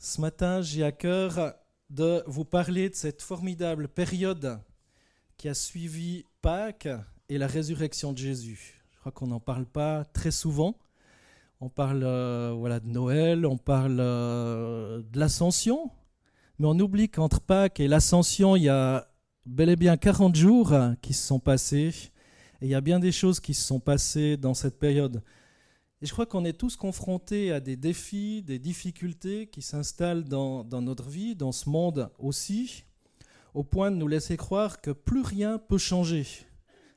Ce matin, j'ai à cœur de vous parler de cette formidable période qui a suivi Pâques et la résurrection de Jésus. Je crois qu'on n'en parle pas très souvent. On parle euh, voilà, de Noël, on parle euh, de l'ascension, mais on oublie qu'entre Pâques et l'ascension, il y a bel et bien 40 jours qui se sont passés, et il y a bien des choses qui se sont passées dans cette période. Et je crois qu'on est tous confrontés à des défis, des difficultés qui s'installent dans, notre vie, dans ce monde aussi, au point de nous laisser croire que plus rien peut changer.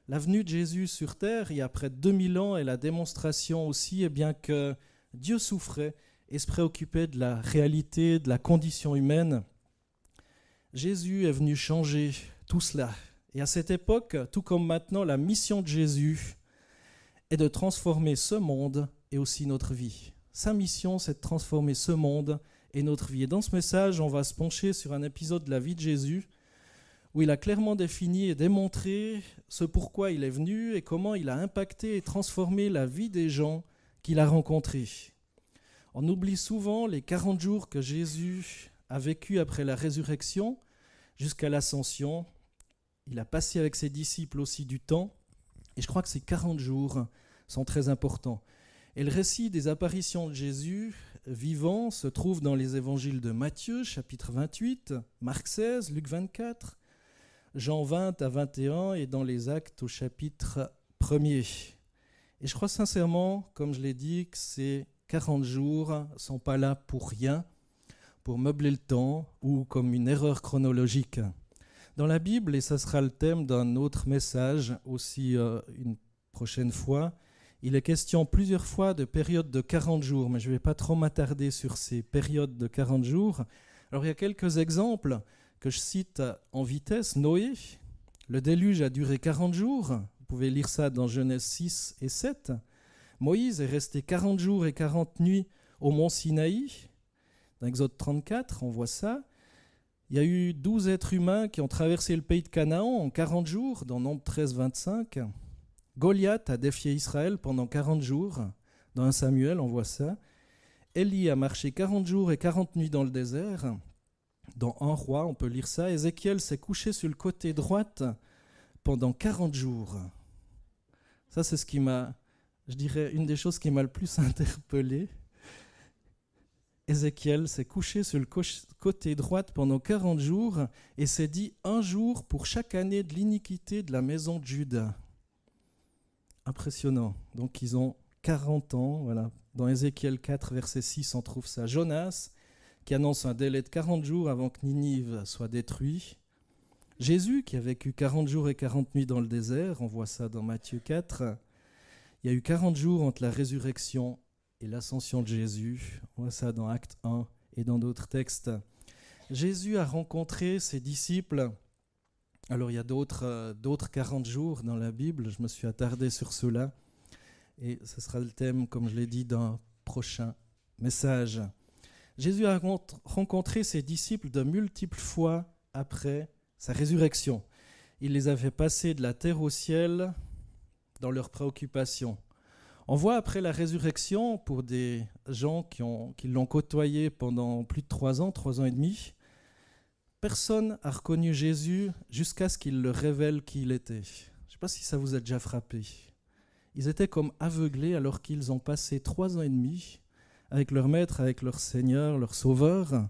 La venue de Jésus sur terre, il y a près de 2000 ans, et la démonstration aussi, est eh bien que Dieu souffrait et se préoccupait de la réalité, de la condition humaine. Jésus est venu changer tout cela. Et à cette époque, tout comme maintenant, la mission de Jésus, et de transformer ce monde et aussi notre vie. Sa mission, c'est de transformer ce monde et notre vie. Et dans ce message, on va se pencher sur un épisode de la vie de Jésus où il a clairement défini et démontré ce pourquoi il est venu et comment il a impacté et transformé la vie des gens qu'il a rencontrés. On oublie souvent les 40 jours que Jésus a vécu après la résurrection jusqu'à l'ascension. Il a passé avec ses disciples aussi du temps. Et je crois que ces 40 jours sont très importants. Et le récit des apparitions de Jésus vivant se trouve dans les évangiles de Matthieu, chapitre 28, Marc 16, Luc 24, Jean 20 à 21 et dans les actes au chapitre 1er. Et je crois sincèrement, comme je l'ai dit, que ces 40 jours sont pas là pour rien, pour meubler le temps ou comme une erreur chronologique dans la Bible, et ça sera le thème d'un autre message aussi euh, une prochaine fois, il est question plusieurs fois de périodes de 40 jours, mais je ne vais pas trop m'attarder sur ces périodes de 40 jours. Alors il y a quelques exemples que je cite en vitesse. Noé, le déluge a duré 40 jours, vous pouvez lire ça dans Genèse 6 et 7. Moïse est resté 40 jours et 40 nuits au mont Sinaï. Dans Exode 34, on voit ça. Il y a eu douze êtres humains qui ont traversé le pays de Canaan en 40 jours, dans Nombre 13, 25. Goliath a défié Israël pendant 40 jours. Dans 1 Samuel, on voit ça. Élie a marché 40 jours et 40 nuits dans le désert. Dans Un roi, on peut lire ça. Ézéchiel s'est couché sur le côté droite pendant 40 jours. Ça, c'est ce qui m'a, je dirais, une des choses qui m'a le plus interpellé. Ézéchiel s'est couché sur le côté droit pendant 40 jours et s'est dit un jour pour chaque année de l'iniquité de la maison de Juda. Impressionnant. Donc ils ont 40 ans. Voilà. Dans Ézéchiel 4, verset 6, on trouve ça. Jonas, qui annonce un délai de 40 jours avant que Ninive soit détruit. Jésus, qui a vécu 40 jours et 40 nuits dans le désert, on voit ça dans Matthieu 4. Il y a eu 40 jours entre la résurrection et l'ascension de Jésus. On voit ça dans Acte 1 et dans d'autres textes. Jésus a rencontré ses disciples. Alors il y a d'autres, 40 euh, jours dans la Bible, je me suis attardé sur cela. Et ce sera le thème, comme je l'ai dit, d'un prochain message. Jésus a rencontré ses disciples de multiples fois après sa résurrection. Il les avait passés de la terre au ciel dans leurs préoccupations. On voit après la résurrection, pour des gens qui, l'ont côtoyé pendant plus de trois ans, trois ans et demi, personne a reconnu Jésus jusqu'à ce qu'il le révèle qui il était. Je ne sais pas si ça vous a déjà frappé. Ils étaient comme aveuglés alors qu'ils ont passé trois ans et demi avec leur maître, avec leur Seigneur, leur Sauveur.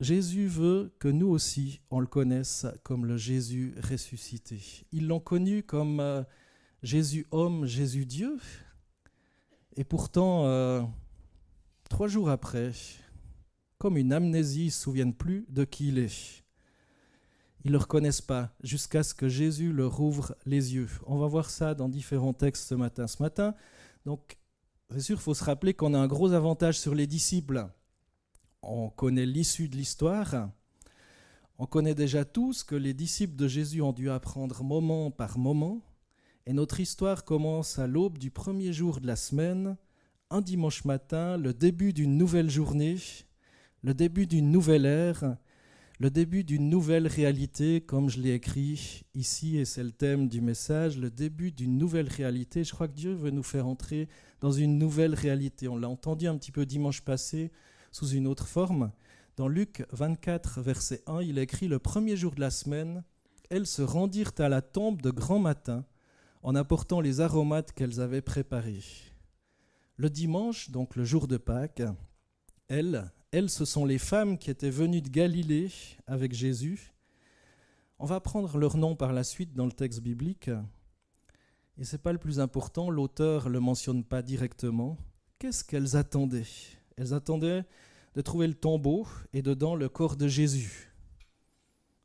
Jésus veut que nous aussi, on le connaisse comme le Jésus ressuscité. Ils l'ont connu comme euh, Jésus homme, Jésus Dieu. Et pourtant, euh, trois jours après, comme une amnésie, ils ne se souviennent plus de qui il est. Ils ne le reconnaissent pas jusqu'à ce que Jésus leur ouvre les yeux. On va voir ça dans différents textes ce matin. Ce matin, donc, c'est sûr, il faut se rappeler qu'on a un gros avantage sur les disciples. On connaît l'issue de l'histoire. On connaît déjà tout ce que les disciples de Jésus ont dû apprendre moment par moment. Et notre histoire commence à l'aube du premier jour de la semaine, un dimanche matin, le début d'une nouvelle journée, le début d'une nouvelle ère, le début d'une nouvelle réalité, comme je l'ai écrit ici, et c'est le thème du message, le début d'une nouvelle réalité. Je crois que Dieu veut nous faire entrer dans une nouvelle réalité. On l'a entendu un petit peu dimanche passé sous une autre forme. Dans Luc 24, verset 1, il écrit, le premier jour de la semaine, elles se rendirent à la tombe de grand matin en apportant les aromates qu'elles avaient préparés. Le dimanche, donc le jour de Pâques, elles, elles, ce sont les femmes qui étaient venues de Galilée avec Jésus. On va prendre leur nom par la suite dans le texte biblique. Et ce n'est pas le plus important, l'auteur ne le mentionne pas directement. Qu'est-ce qu'elles attendaient Elles attendaient de trouver le tombeau et dedans le corps de Jésus.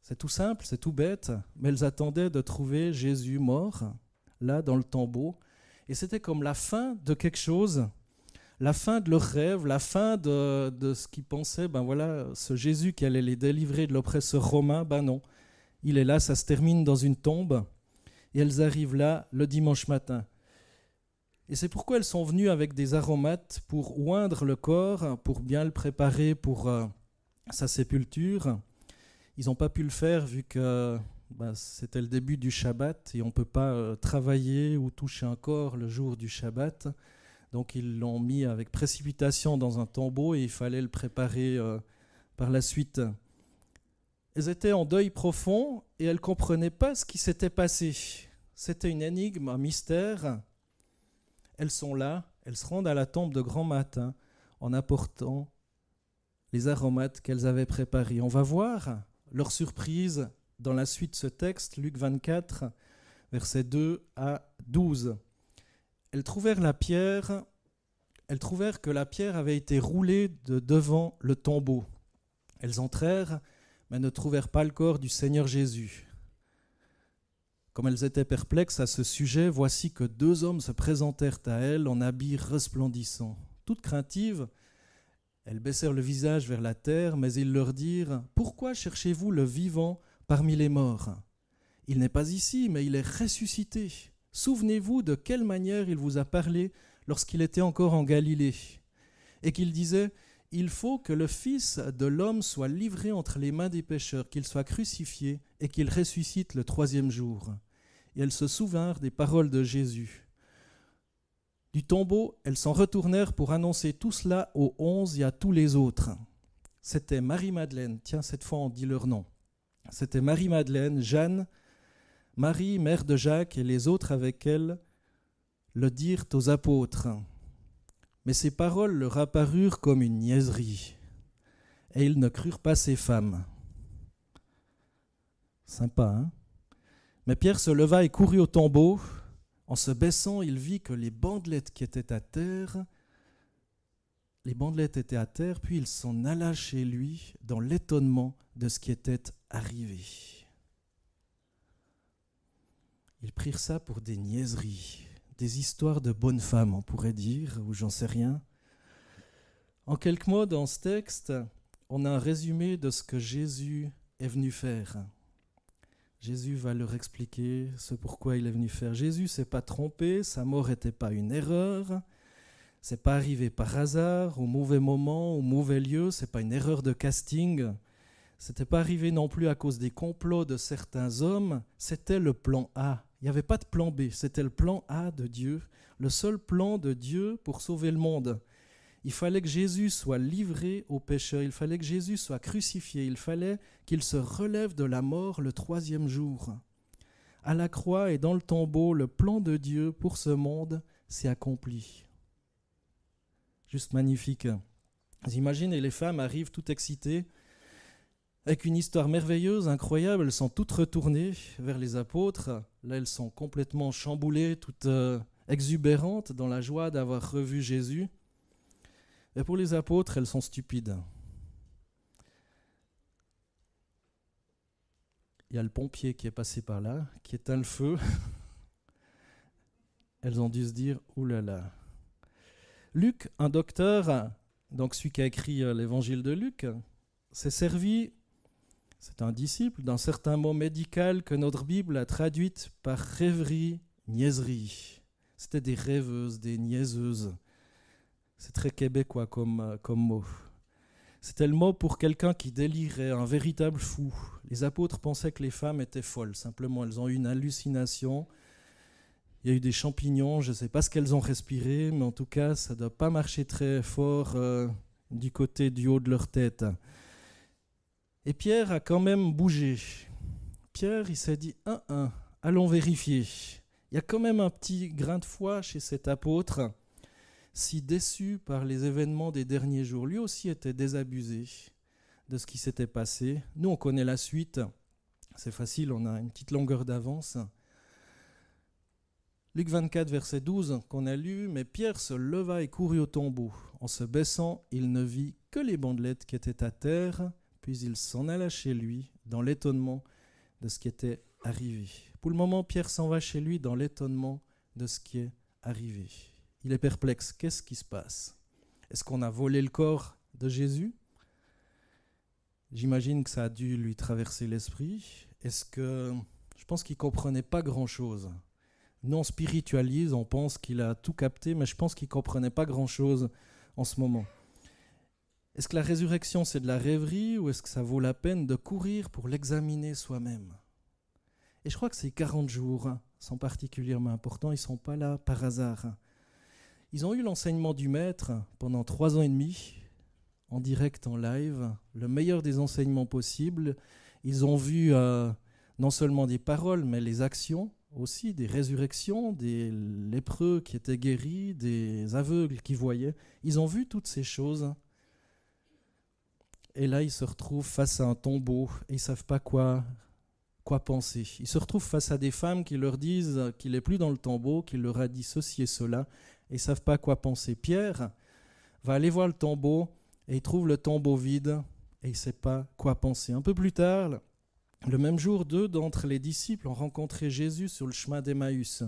C'est tout simple, c'est tout bête, mais elles attendaient de trouver Jésus mort là dans le tombeau. Et c'était comme la fin de quelque chose, la fin de leur rêve, la fin de, ce qu'ils pensaient, ben voilà, ce Jésus qui allait les délivrer de l'oppresseur romain, ben non, il est là, ça se termine dans une tombe, et elles arrivent là le dimanche matin. Et c'est pourquoi elles sont venues avec des aromates pour oindre le corps, pour bien le préparer pour euh, sa sépulture. Ils n'ont pas pu le faire vu que bah, c'était le début du Shabbat et on ne peut pas euh, travailler ou toucher un corps le jour du Shabbat. Donc ils l'ont mis avec précipitation dans un tombeau et il fallait le préparer euh, par la suite. Elles étaient en deuil profond et elles ne comprenaient pas ce qui s'était passé. C'était une énigme, un mystère. Elles sont là, elles se rendent à la tombe de grand matin hein, en apportant les aromates qu'elles avaient préparés. On va voir leur surprise dans la suite de ce texte, Luc 24, versets 2 à 12. Elles trouvèrent la pierre, elles trouvèrent que la pierre avait été roulée de devant le tombeau. Elles entrèrent, mais ne trouvèrent pas le corps du Seigneur Jésus. Comme elles étaient perplexes à ce sujet, voici que deux hommes se présentèrent à elles en habits resplendissants. Toutes craintives, elles baissèrent le visage vers la terre, mais ils leur dirent Pourquoi cherchez-vous le vivant parmi les morts. Il n'est pas ici, mais il est ressuscité. Souvenez-vous de quelle manière il vous a parlé lorsqu'il était encore en Galilée, et qu'il disait Il faut que le Fils de l'homme soit livré entre les mains des pécheurs, qu'il soit crucifié et qu'il ressuscite le troisième jour. Et elles se souvinrent des paroles de Jésus. Du tombeau, elles s'en retournèrent pour annoncer tout cela aux onze et à tous les autres. C'était Marie-Madeleine, tiens, cette fois on dit leur nom. C'était Marie-Madeleine, Jeanne, Marie, mère de Jacques, et les autres avec elle le dirent aux apôtres. Mais ces paroles leur apparurent comme une niaiserie, et ils ne crurent pas ces femmes. Sympa, hein Mais Pierre se leva et courut au tombeau. En se baissant, il vit que les bandelettes qui étaient à terre les bandelettes étaient à terre, puis il s'en alla chez lui dans l'étonnement de ce qui était arrivé. Ils prirent ça pour des niaiseries, des histoires de bonnes femmes, on pourrait dire, ou j'en sais rien. En quelques mots, dans ce texte, on a un résumé de ce que Jésus est venu faire. Jésus va leur expliquer ce pourquoi il est venu faire. Jésus s'est pas trompé, sa mort n'était pas une erreur, n'est pas arrivé par hasard, au mauvais moment, au mauvais lieu, c'est pas une erreur de casting. C'était pas arrivé non plus à cause des complots de certains hommes, c'était le plan A. Il n'y avait pas de plan B, c'était le plan A de Dieu, le seul plan de Dieu pour sauver le monde. Il fallait que Jésus soit livré aux pécheurs, il fallait que Jésus soit crucifié, il fallait qu'il se relève de la mort le troisième jour. À la croix et dans le tombeau, le plan de Dieu pour ce monde s'est accompli juste magnifique. Vous imaginez, les femmes arrivent toutes excitées, avec une histoire merveilleuse, incroyable. Elles sont toutes retournées vers les apôtres. Là, elles sont complètement chamboulées, toutes euh, exubérantes dans la joie d'avoir revu Jésus. Et pour les apôtres, elles sont stupides. Il y a le pompier qui est passé par là, qui éteint le feu. Elles ont dû se dire, oulala, Luc, un docteur, donc celui qui a écrit euh, l'évangile de Luc, s'est servi, c'est un disciple, d'un certain mot médical que notre Bible a traduit par rêverie, niaiserie. C'était des rêveuses, des niaiseuses. C'est très québécois comme, euh, comme mot. C'était le mot pour quelqu'un qui délirait, un véritable fou. Les apôtres pensaient que les femmes étaient folles, simplement elles ont eu une hallucination, il y a eu des champignons, je ne sais pas ce qu'elles ont respiré, mais en tout cas, ça ne doit pas marcher très fort euh, du côté du haut de leur tête. Et Pierre a quand même bougé. Pierre, il s'est dit, un, un, allons vérifier. Il y a quand même un petit grain de foi chez cet apôtre, si déçu par les événements des derniers jours. Lui aussi était désabusé de ce qui s'était passé. Nous, on connaît la suite. C'est facile, on a une petite longueur d'avance. Luc 24, verset 12 qu'on a lu, mais Pierre se leva et courut au tombeau. En se baissant, il ne vit que les bandelettes qui étaient à terre, puis il s'en alla chez lui dans l'étonnement de ce qui était arrivé. Pour le moment, Pierre s'en va chez lui dans l'étonnement de ce qui est arrivé. Il est perplexe. Qu'est-ce qui se passe Est-ce qu'on a volé le corps de Jésus J'imagine que ça a dû lui traverser l'esprit. Est-ce que... Je pense qu'il comprenait pas grand-chose non spiritualise, on pense qu'il a tout capté, mais je pense qu'il comprenait pas grand-chose en ce moment. Est-ce que la résurrection, c'est de la rêverie ou est-ce que ça vaut la peine de courir pour l'examiner soi-même Et je crois que ces 40 jours sont particulièrement importants, ils ne sont pas là par hasard. Ils ont eu l'enseignement du maître pendant trois ans et demi, en direct, en live, le meilleur des enseignements possibles. Ils ont vu euh, non seulement des paroles, mais les actions aussi des résurrections, des lépreux qui étaient guéris, des aveugles qui voyaient. Ils ont vu toutes ces choses. Et là, ils se retrouvent face à un tombeau et ils ne savent pas quoi, quoi penser. Ils se retrouvent face à des femmes qui leur disent qu'il n'est plus dans le tombeau, qu'il leur a dit cela, et ils ne savent pas quoi penser. Pierre va aller voir le tombeau et il trouve le tombeau vide et il ne sait pas quoi penser. Un peu plus tard, le même jour, deux d'entre les disciples ont rencontré Jésus sur le chemin d'Emmaüs.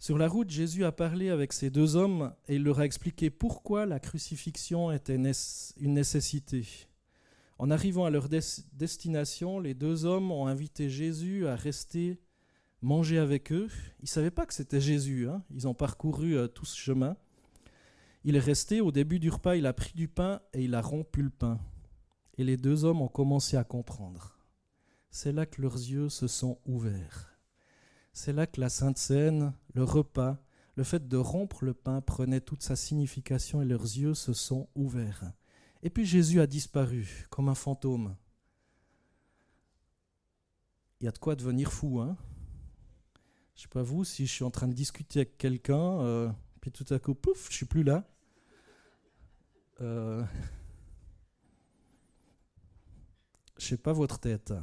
Sur la route, Jésus a parlé avec ces deux hommes et il leur a expliqué pourquoi la crucifixion était une nécessité. En arrivant à leur destination, les deux hommes ont invité Jésus à rester manger avec eux. Ils ne savaient pas que c'était Jésus, hein. ils ont parcouru euh, tout ce chemin. Il est resté, au début du repas, il a pris du pain et il a rompu le pain et les deux hommes ont commencé à comprendre. C'est là que leurs yeux se sont ouverts. C'est là que la Sainte Seine, le repas, le fait de rompre le pain prenait toute sa signification et leurs yeux se sont ouverts. Et puis Jésus a disparu comme un fantôme. Il y a de quoi devenir fou, hein Je sais pas vous, si je suis en train de discuter avec quelqu'un, euh, puis tout à coup, pouf, je suis plus là. Euh... Je sais pas votre tête.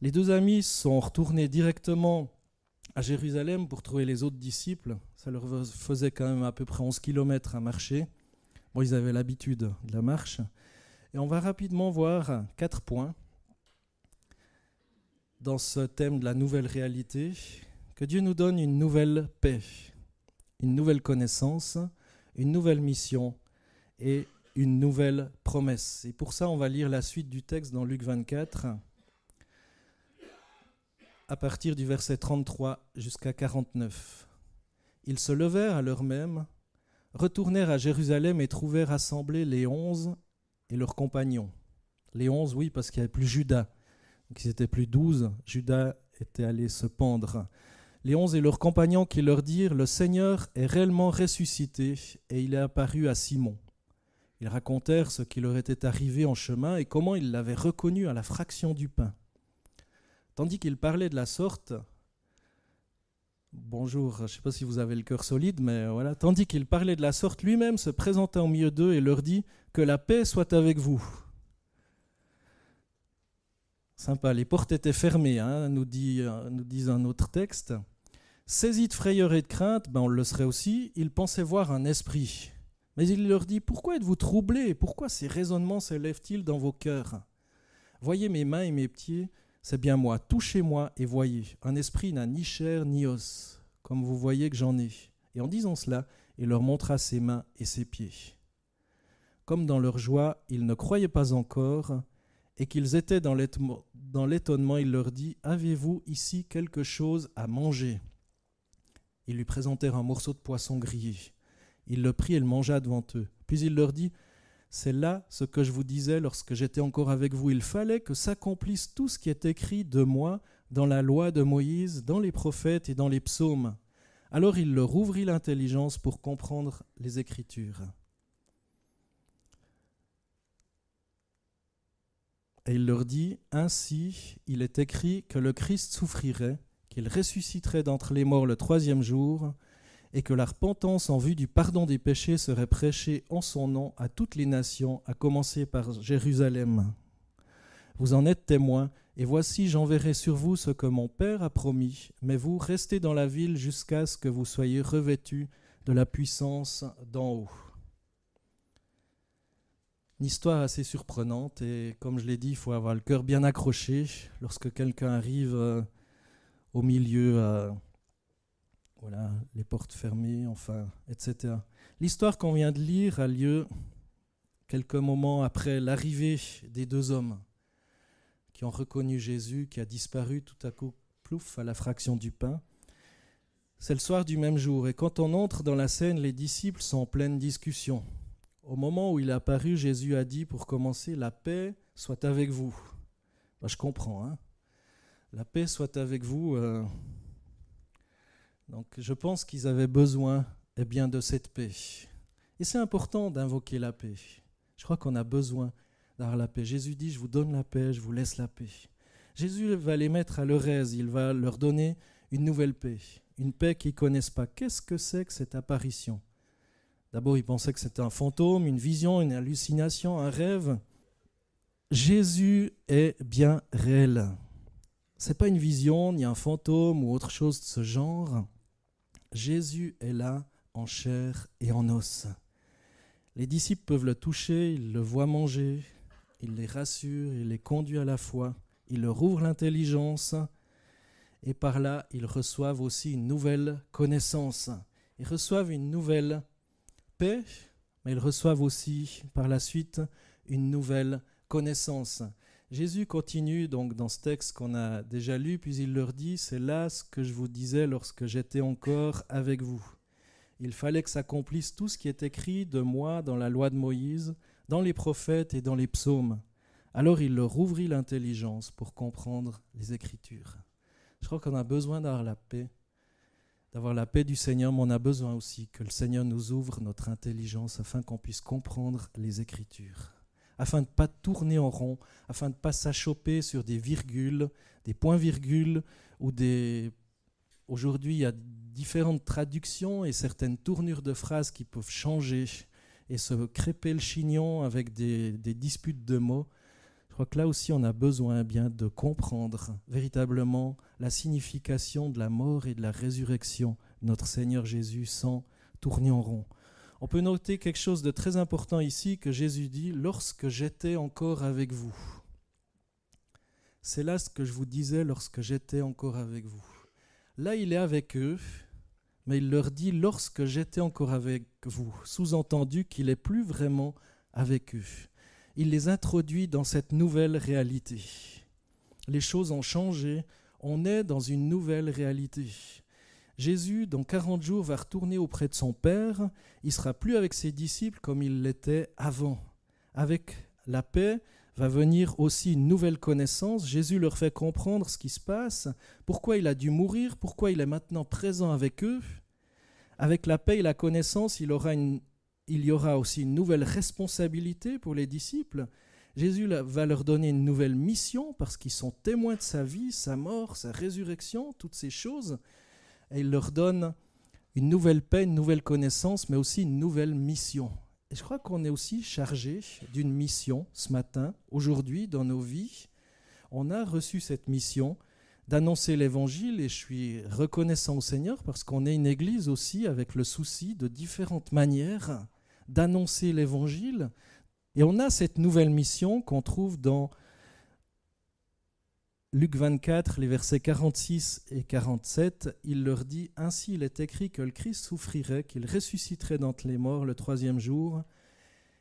Les deux amis sont retournés directement à Jérusalem pour trouver les autres disciples. Ça leur faisait quand même à peu près 11 km à marcher. Bon, ils avaient l'habitude de la marche. Et on va rapidement voir quatre points dans ce thème de la nouvelle réalité. Que Dieu nous donne une nouvelle paix, une nouvelle connaissance, une nouvelle mission et une nouvelle promesse. Et pour ça, on va lire la suite du texte dans Luc 24, à partir du verset 33 jusqu'à 49. Ils se levèrent à l'heure même, retournèrent à Jérusalem et trouvèrent assemblés les onze et leurs compagnons. Les onze, oui, parce qu'il n'y avait plus Judas. Donc ils étaient plus douze. Judas était allé se pendre. Les onze et leurs compagnons qui leur dirent, Le Seigneur est réellement ressuscité et il est apparu à Simon. Ils racontèrent ce qui leur était arrivé en chemin et comment ils l'avaient reconnu à la fraction du pain. Tandis qu'ils parlaient de la sorte, Bonjour, je sais pas si vous avez le cœur solide, mais voilà. Tandis qu'il parlait de la sorte, lui-même se présenta au milieu d'eux et leur dit Que la paix soit avec vous. Sympa, les portes étaient fermées, hein, nous, dit, nous un autre texte. Saisis de frayeur et de crainte, ben on le serait aussi, il pensait voir un esprit. Mais il leur dit, pourquoi êtes-vous troublés Pourquoi ces raisonnements s'élèvent-ils dans vos cœurs Voyez mes mains et mes pieds, c'est bien moi, touchez-moi et voyez. Un esprit n'a ni chair ni os, comme vous voyez que j'en ai. Et en disant cela, il leur montra ses mains et ses pieds. Comme dans leur joie, ils ne croyaient pas encore, et qu'ils étaient dans l'étonnement, il leur dit, Avez-vous ici quelque chose à manger Ils lui présentèrent un morceau de poisson grillé. Il le prit et le mangea devant eux. Puis il leur dit, C'est là ce que je vous disais lorsque j'étais encore avec vous. Il fallait que s'accomplisse tout ce qui est écrit de moi dans la loi de Moïse, dans les prophètes et dans les psaumes. Alors il leur ouvrit l'intelligence pour comprendre les Écritures. Et il leur dit, Ainsi il est écrit que le Christ souffrirait, qu'il ressusciterait d'entre les morts le troisième jour, et que la repentance en vue du pardon des péchés serait prêchée en son nom à toutes les nations, à commencer par Jérusalem. Vous en êtes témoin, et voici j'enverrai sur vous ce que mon Père a promis, mais vous restez dans la ville jusqu'à ce que vous soyez revêtus de la puissance d'en haut. Une histoire assez surprenante et comme je l'ai dit, il faut avoir le cœur bien accroché lorsque quelqu'un arrive euh, au milieu euh, voilà, les portes fermées, enfin, etc. L'histoire qu'on vient de lire a lieu quelques moments après l'arrivée des deux hommes qui ont reconnu Jésus, qui a disparu tout à coup, plouf, à la fraction du pain. C'est le soir du même jour, et quand on entre dans la scène, les disciples sont en pleine discussion. Au moment où il est apparu, Jésus a dit, pour commencer, La paix soit avec vous. Bah, je comprends, hein La paix soit avec vous. Euh, donc je pense qu'ils avaient besoin eh bien, de cette paix. Et c'est important d'invoquer la paix. Je crois qu'on a besoin d'avoir la paix. Jésus dit, je vous donne la paix, je vous laisse la paix. Jésus va les mettre à leur aise, il va leur donner une nouvelle paix, une paix qu'ils ne connaissent pas. Qu'est-ce que c'est que cette apparition D'abord, ils pensaient que c'était un fantôme, une vision, une hallucination, un rêve. Jésus est bien réel. Ce n'est pas une vision, ni un fantôme ou autre chose de ce genre. Jésus est là en chair et en os. Les disciples peuvent le toucher, ils le voient manger, il les rassure, il les conduit à la foi, il leur ouvre l'intelligence, et par là, ils reçoivent aussi une nouvelle connaissance. Ils reçoivent une nouvelle paix, mais ils reçoivent aussi par la suite une nouvelle connaissance. Jésus continue donc dans ce texte qu'on a déjà lu, puis il leur dit, c'est là ce que je vous disais lorsque j'étais encore avec vous. Il fallait que s'accomplisse tout ce qui est écrit de moi dans la loi de Moïse, dans les prophètes et dans les psaumes. Alors il leur ouvrit l'intelligence pour comprendre les Écritures. Je crois qu'on a besoin d'avoir la paix, d'avoir la paix du Seigneur, mais on a besoin aussi que le Seigneur nous ouvre notre intelligence afin qu'on puisse comprendre les Écritures afin de ne pas tourner en rond, afin de ne pas s'achoper sur des virgules, des points-virgules ou des... Aujourd'hui, il y a différentes traductions et certaines tournures de phrases qui peuvent changer et se crêper le chignon avec des, disputes de mots. Je crois que là aussi, on a besoin bien de comprendre véritablement la signification de la mort et de la résurrection notre Seigneur Jésus sans tourner en rond. On peut noter quelque chose de très important ici que Jésus dit lorsque j'étais encore avec vous. C'est là ce que je vous disais lorsque j'étais encore avec vous. Là, il est avec eux, mais il leur dit lorsque j'étais encore avec vous, sous-entendu qu'il n'est plus vraiment avec eux. Il les introduit dans cette nouvelle réalité. Les choses ont changé, on est dans une nouvelle réalité. Jésus, dans 40 jours, va retourner auprès de son Père. Il sera plus avec ses disciples comme il l'était avant. Avec la paix va venir aussi une nouvelle connaissance. Jésus leur fait comprendre ce qui se passe, pourquoi il a dû mourir, pourquoi il est maintenant présent avec eux. Avec la paix et la connaissance, il, il y aura aussi une nouvelle responsabilité pour les disciples. Jésus va leur donner une nouvelle mission parce qu'ils sont témoins de sa vie, sa mort, sa résurrection, toutes ces choses il leur donne une nouvelle paix, une nouvelle connaissance, mais aussi une nouvelle mission. Et je crois qu'on est aussi chargé d'une mission ce matin, aujourd'hui, dans nos vies. On a reçu cette mission d'annoncer l'Évangile et je suis reconnaissant au Seigneur parce qu'on est une Église aussi avec le souci de différentes manières d'annoncer l'Évangile. Et on a cette nouvelle mission qu'on trouve dans Luc 24, les versets 46 et 47, il leur dit, Ainsi il est écrit que le Christ souffrirait, qu'il ressusciterait d'entre les morts le troisième jour,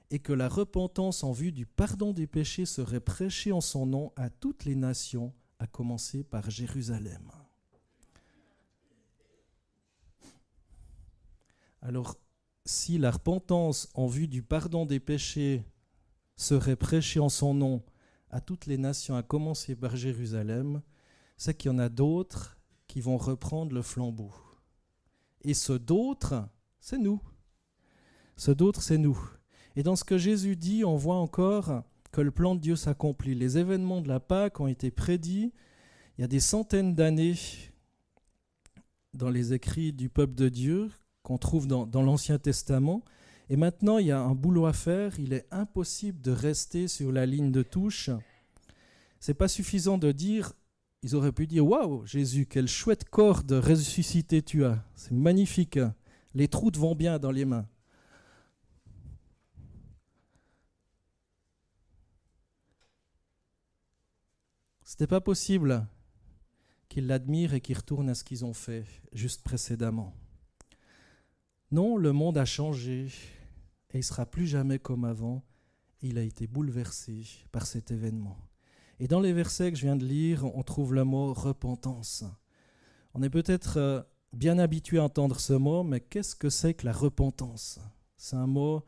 et que la repentance en vue du pardon des péchés serait prêchée en son nom à toutes les nations, à commencer par Jérusalem. Alors, si la repentance en vue du pardon des péchés serait prêchée en son nom à toutes les nations, à commencer par Jérusalem, c'est qu'il y en a d'autres qui vont reprendre le flambeau. Et ce d'autres, c'est nous. Ce d'autres, c'est nous. Et dans ce que Jésus dit, on voit encore que le plan de Dieu s'accomplit. Les événements de la Pâque ont été prédits il y a des centaines d'années dans les écrits du peuple de Dieu qu'on trouve dans, dans l'Ancien Testament. Et maintenant, il y a un boulot à faire. Il est impossible de rester sur la ligne de touche. C'est pas suffisant de dire. Ils auraient pu dire Waouh, Jésus, quelle chouette corde de ressuscité tu as. C'est magnifique. Les trous te vont bien dans les mains. C'était pas possible qu'ils l'admirent et qu'ils retournent à ce qu'ils ont fait juste précédemment. Non, le monde a changé et il sera plus jamais comme avant. Il a été bouleversé par cet événement. Et dans les versets que je viens de lire, on trouve le mot repentance. On est peut-être euh, bien habitué à entendre ce mot, mais qu'est-ce que c'est que la repentance C'est un mot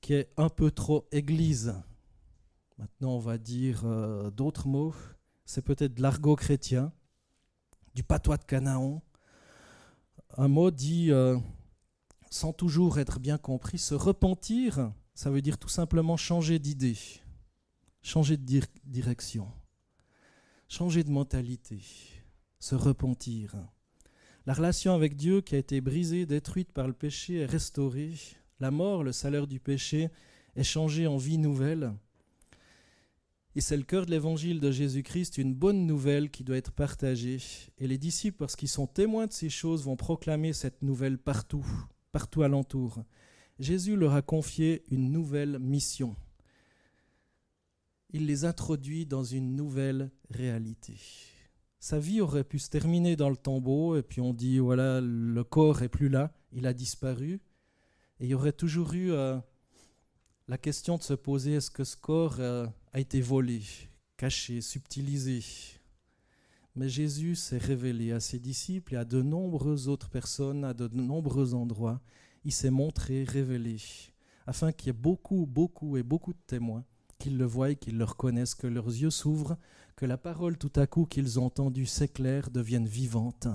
qui est un peu trop église. Maintenant, on va dire euh, d'autres mots. C'est peut-être de l'argot chrétien, du patois de Canaan. Un mot dit euh, sans toujours être bien compris, se repentir, ça veut dire tout simplement changer d'idée, changer de direction, changer de mentalité, se repentir. La relation avec Dieu qui a été brisée, détruite par le péché est restaurée. La mort, le salaire du péché, est changée en vie nouvelle. Et c'est le cœur de l'évangile de Jésus-Christ, une bonne nouvelle qui doit être partagée. Et les disciples, parce qu'ils sont témoins de ces choses, vont proclamer cette nouvelle partout partout alentour. Jésus leur a confié une nouvelle mission. Il les introduit dans une nouvelle réalité. Sa vie aurait pu se terminer dans le tombeau, et puis on dit, voilà, le corps est plus là, il a disparu. Et il y aurait toujours eu euh, la question de se poser, est-ce que ce corps euh, a été volé, caché, subtilisé mais Jésus s'est révélé à ses disciples et à de nombreuses autres personnes, à de nombreux endroits. Il s'est montré, révélé, afin qu'il y ait beaucoup, beaucoup et beaucoup de témoins, qu'ils le voient, qu'ils le reconnaissent, que leurs yeux s'ouvrent, que la parole tout à coup qu'ils ont entendue s'éclaire, devienne vivante.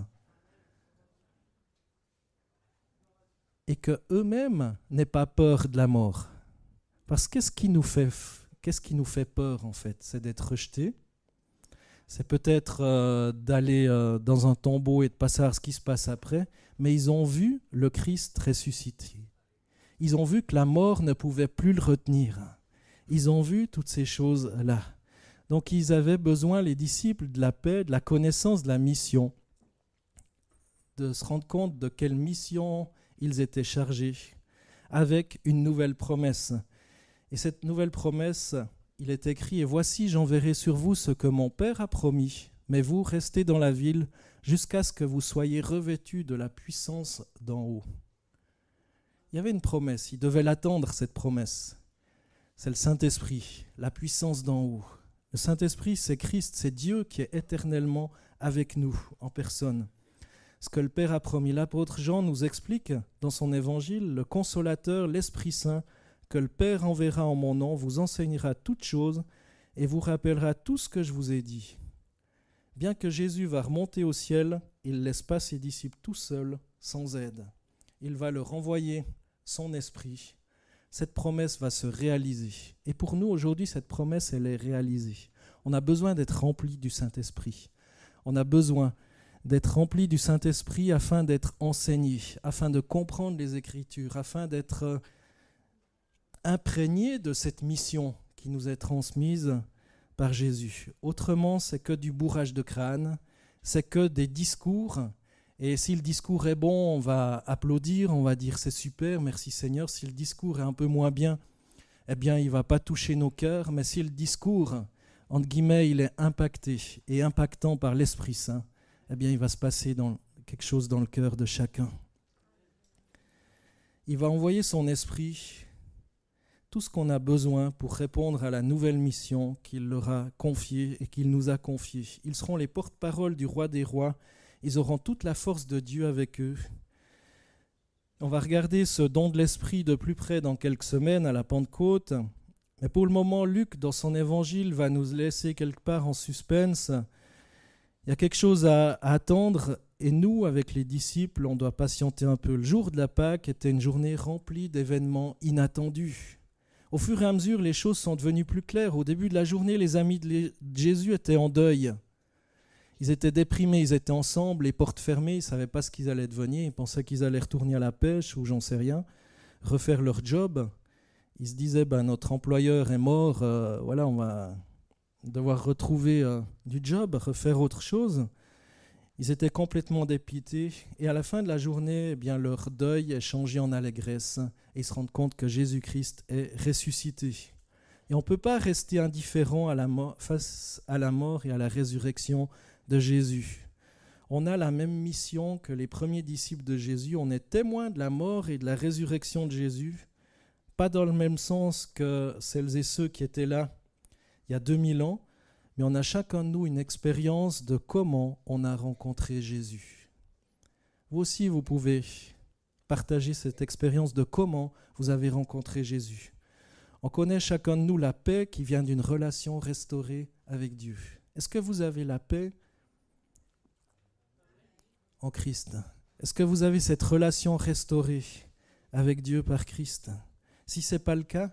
Et que eux-mêmes n'aient pas peur de la mort. Parce qu'est-ce qui nous fait, qu'est-ce qui nous fait peur en fait C'est d'être rejetés c'est peut-être euh, d'aller euh, dans un tombeau et de passer à ce qui se passe après, mais ils ont vu le Christ ressuscité. Ils ont vu que la mort ne pouvait plus le retenir. Ils ont vu toutes ces choses-là. Donc ils avaient besoin, les disciples, de la paix, de la connaissance de la mission, de se rendre compte de quelle mission ils étaient chargés, avec une nouvelle promesse. Et cette nouvelle promesse, il est écrit, Et voici, j'enverrai sur vous ce que mon Père a promis, mais vous restez dans la ville jusqu'à ce que vous soyez revêtus de la puissance d'en haut. Il y avait une promesse, il devait l'attendre, cette promesse. C'est le Saint-Esprit, la puissance d'en haut. Le Saint-Esprit, c'est Christ, c'est Dieu qui est éternellement avec nous, en personne. Ce que le Père a promis, l'apôtre Jean nous explique dans son évangile, le consolateur, l'Esprit Saint, que le Père enverra en mon nom vous enseignera toutes choses et vous rappellera tout ce que je vous ai dit. Bien que Jésus va remonter au ciel, il ne laisse pas ses disciples tout seuls, sans aide. Il va leur envoyer son esprit. Cette promesse va se réaliser. Et pour nous, aujourd'hui, cette promesse, elle est réalisée. On a besoin d'être rempli du Saint-Esprit. On a besoin d'être rempli du Saint-Esprit afin d'être enseigné, afin de comprendre les Écritures, afin d'être imprégnés de cette mission qui nous est transmise par Jésus. Autrement, c'est que du bourrage de crâne, c'est que des discours. Et si le discours est bon, on va applaudir, on va dire c'est super, merci Seigneur. Si le discours est un peu moins bien, eh bien, il ne va pas toucher nos cœurs. Mais si le discours, entre guillemets, il est impacté et impactant par l'Esprit Saint, eh bien, il va se passer quelque chose dans le cœur de chacun. Il va envoyer son esprit tout ce qu'on a besoin pour répondre à la nouvelle mission qu'il leur a confiée et qu'il nous a confiée. Ils seront les porte-parole du roi des rois, ils auront toute la force de Dieu avec eux. On va regarder ce don de l'Esprit de plus près dans quelques semaines à la Pentecôte, mais pour le moment, Luc, dans son évangile, va nous laisser quelque part en suspense. Il y a quelque chose à, attendre et nous, avec les disciples, on doit patienter un peu. Le jour de la Pâque était une journée remplie d'événements inattendus. Au fur et à mesure, les choses sont devenues plus claires. Au début de la journée, les amis de Jésus étaient en deuil. Ils étaient déprimés, ils étaient ensemble, les portes fermées, ils ne savaient pas ce qu'ils allaient devenir, ils pensaient qu'ils allaient retourner à la pêche ou j'en sais rien, refaire leur job. Ils se disaient, ben, notre employeur est mort, euh, voilà, on va devoir retrouver euh, du job, refaire autre chose. Ils étaient complètement dépités et à la fin de la journée, eh bien leur deuil est changé en allégresse et ils se rendent compte que Jésus-Christ est ressuscité. Et on ne peut pas rester indifférent à la face à la mort et à la résurrection de Jésus. On a la même mission que les premiers disciples de Jésus, on est témoin de la mort et de la résurrection de Jésus, pas dans le même sens que celles et ceux qui étaient là il y a 2000 ans, mais on a chacun de nous une expérience de comment on a rencontré Jésus. Vous aussi, vous pouvez partager cette expérience de comment vous avez rencontré Jésus. On connaît chacun de nous la paix qui vient d'une relation restaurée avec Dieu. Est-ce que vous avez la paix en Christ Est-ce que vous avez cette relation restaurée avec Dieu par Christ Si ce n'est pas le cas,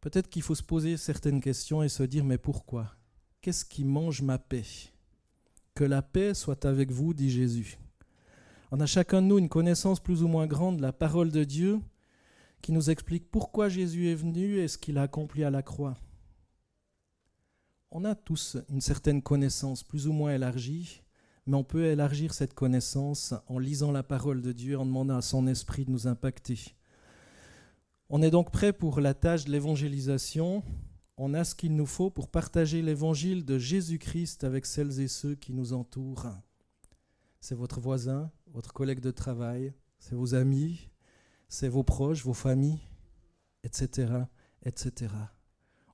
peut-être qu'il faut se poser certaines questions et se dire mais pourquoi Qu'est-ce qui mange ma paix Que la paix soit avec vous, dit Jésus. On a chacun de nous une connaissance plus ou moins grande de la parole de Dieu qui nous explique pourquoi Jésus est venu et ce qu'il a accompli à la croix. On a tous une certaine connaissance plus ou moins élargie, mais on peut élargir cette connaissance en lisant la parole de Dieu, en demandant à son esprit de nous impacter. On est donc prêt pour la tâche de l'évangélisation, on a ce qu'il nous faut pour partager l'évangile de Jésus-Christ avec celles et ceux qui nous entourent. C'est votre voisin, votre collègue de travail, c'est vos amis, c'est vos proches, vos familles, etc. etc.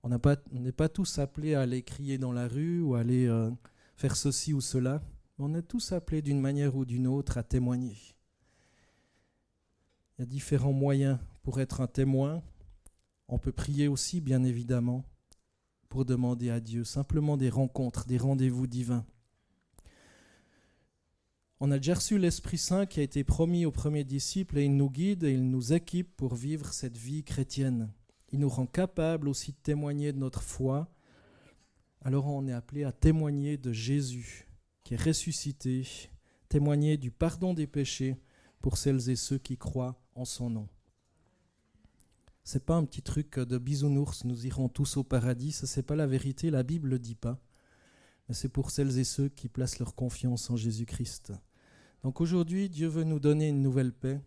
On n'est pas, tous appelés à aller crier dans la rue ou aller euh, faire ceci ou cela, on est tous appelés d'une manière ou d'une autre à témoigner. Il y a différents moyens pour être un témoin, on peut prier aussi, bien évidemment, pour demander à Dieu simplement des rencontres, des rendez-vous divins. On a déjà reçu l'Esprit Saint qui a été promis aux premiers disciples et il nous guide et il nous équipe pour vivre cette vie chrétienne. Il nous rend capable aussi de témoigner de notre foi. Alors on est appelé à témoigner de Jésus qui est ressuscité, témoigner du pardon des péchés pour celles et ceux qui croient en son nom. C'est pas un petit truc de bisounours, nous irons tous au paradis, Ce n'est pas la vérité, la Bible le dit pas. Mais c'est pour celles et ceux qui placent leur confiance en Jésus-Christ. Donc aujourd'hui, Dieu veut nous donner une nouvelle paix.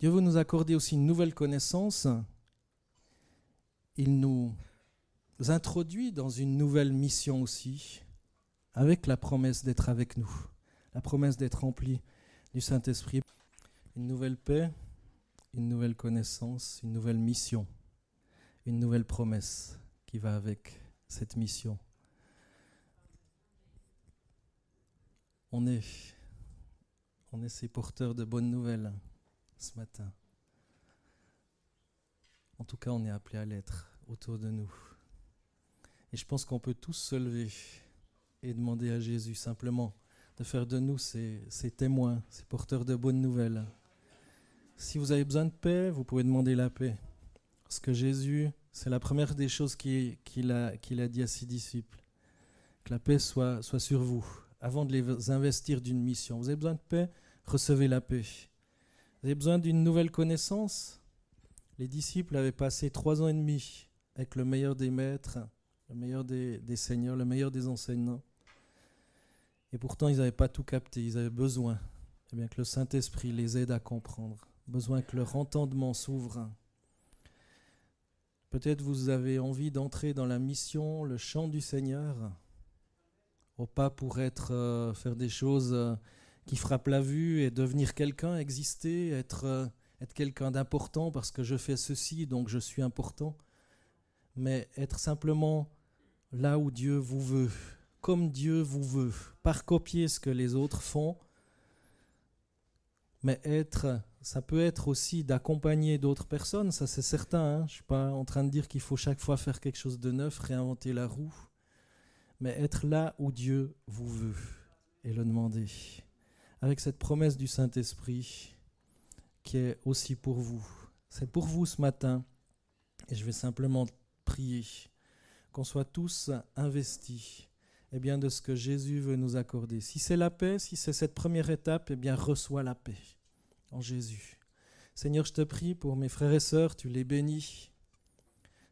Dieu veut nous accorder aussi une nouvelle connaissance. Il nous introduit dans une nouvelle mission aussi, avec la promesse d'être avec nous, la promesse d'être rempli du Saint-Esprit. Une nouvelle paix, une nouvelle connaissance, une nouvelle mission, une nouvelle promesse qui va avec cette mission. On est, on est ces porteurs de bonnes nouvelles ce matin. En tout cas, on est appelé à l'être autour de nous. Et je pense qu'on peut tous se lever et demander à Jésus simplement de faire de nous ces témoins, ces porteurs de bonnes nouvelles. Si vous avez besoin de paix, vous pouvez demander la paix. Parce que Jésus, c'est la première des choses qu'il a, dit à ses disciples. Que la paix soit, sur vous, avant de les investir d'une mission. Vous avez besoin de paix, recevez la paix. Vous avez besoin d'une nouvelle connaissance. Les disciples avaient passé trois ans et demi avec le meilleur des maîtres, le meilleur des, seigneurs, le meilleur des enseignants. Et pourtant, ils n'avaient pas tout capté, ils avaient besoin. Eh bien que le Saint-Esprit les aide à comprendre besoin que leur entendement s'ouvre. Peut-être vous avez envie d'entrer dans la mission, le chant du Seigneur, au pas pour être, euh, faire des choses euh, qui frappent la vue et devenir quelqu'un, exister, être, euh, être quelqu'un d'important parce que je fais ceci, donc je suis important. Mais être simplement là où Dieu vous veut, comme Dieu vous veut, par copier ce que les autres font, mais être ça peut être aussi d'accompagner d'autres personnes, ça c'est certain. Hein. Je ne suis pas en train de dire qu'il faut chaque fois faire quelque chose de neuf, réinventer la roue, mais être là où Dieu vous veut et le demander. Avec cette promesse du Saint-Esprit qui est aussi pour vous. C'est pour vous ce matin et je vais simplement prier qu'on soit tous investis eh bien, de ce que Jésus veut nous accorder. Si c'est la paix, si c'est cette première étape, eh bien, reçois la paix en Jésus. Seigneur, je te prie pour mes frères et sœurs, tu les bénis.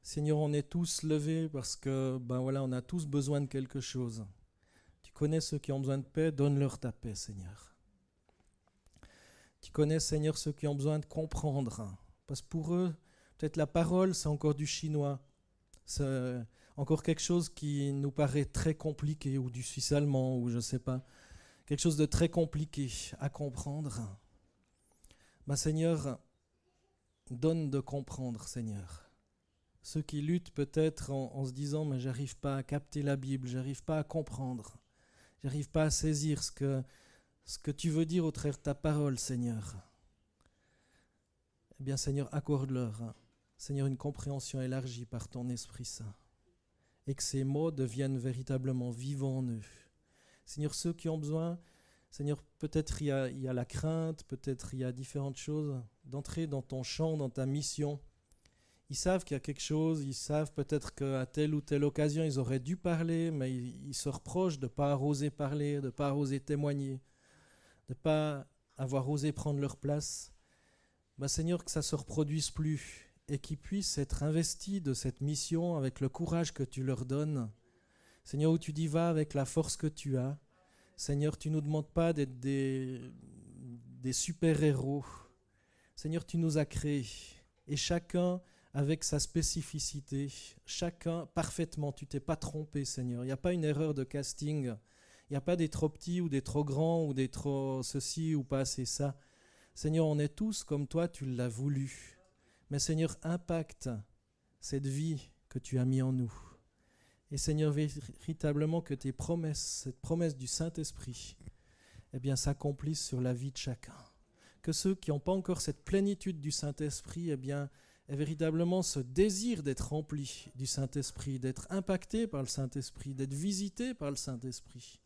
Seigneur, on est tous levés parce que, ben voilà, on a tous besoin de quelque chose. Tu connais ceux qui ont besoin de paix, donne-leur ta paix, Seigneur. Tu connais, Seigneur, ceux qui ont besoin de comprendre. Parce que pour eux, peut-être la parole, c'est encore du chinois. C'est encore quelque chose qui nous paraît très compliqué, ou du suisse allemand, ou je ne sais pas. Quelque chose de très compliqué à comprendre. Ma Seigneur, donne de comprendre, Seigneur. Ceux qui luttent peut-être en, se disant Mais j'arrive pas à capter la Bible, j'arrive pas à comprendre, j'arrive pas à saisir ce que, ce que tu veux dire au travers de ta parole, Seigneur. Eh bien, Seigneur, accorde-leur, Seigneur, une compréhension élargie par ton Esprit Saint, et que ces mots deviennent véritablement vivants en eux. Seigneur, ceux qui ont besoin Seigneur, peut-être il y, a, la crainte, peut-être il y a différentes choses, d'entrer dans ton champ, dans ta mission. Ils savent qu'il y a quelque chose, ils savent peut-être qu'à telle ou telle occasion, ils auraient dû parler, mais ils, se reprochent de ne pas oser parler, de ne pas oser témoigner, de ne pas avoir osé prendre leur place. Seigneur, que ça ne se reproduise plus et qu'ils puissent être investis de cette mission avec le courage que tu leur donnes. Seigneur, où tu dis va avec la force que tu as Seigneur, tu ne nous demandes pas d'être des, super-héros. Seigneur, tu nous as créés, et chacun avec sa spécificité, chacun parfaitement. Tu t'es pas trompé, Seigneur. Il n'y a pas une erreur de casting. Il n'y a pas des trop petits ou des trop grands ou des trop ceci ou pas assez ça. Seigneur, on est tous comme toi, tu l'as voulu. Mais Seigneur, impacte cette vie que tu as mis en nous. Et Seigneur, véritablement que tes promesses, cette promesse du Saint-Esprit, eh bien, s'accomplissent sur la vie de chacun. Que ceux qui n'ont pas encore cette plénitude du Saint-Esprit, eh bien, aient véritablement ce désir d'être remplis du Saint-Esprit, d'être impactés par le Saint-Esprit, d'être visités par le Saint-Esprit.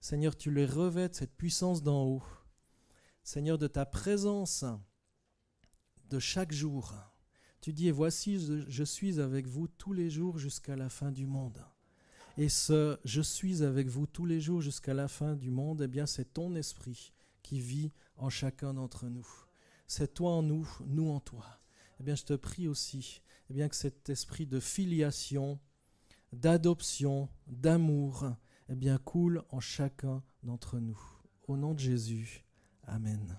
Seigneur, tu les revêtes cette puissance d'en haut. Seigneur, de ta présence de chaque jour. Tu dis, et voici, je, suis avec vous tous les jours jusqu'à la fin du monde. Et ce, je suis avec vous tous les jours jusqu'à la fin du monde, eh bien, c'est ton esprit qui vit en chacun d'entre nous. C'est toi en nous, nous en toi. Eh bien, je te prie aussi, eh bien, que cet esprit de filiation, d'adoption, d'amour, eh bien, coule en chacun d'entre nous. Au nom de Jésus, Amen.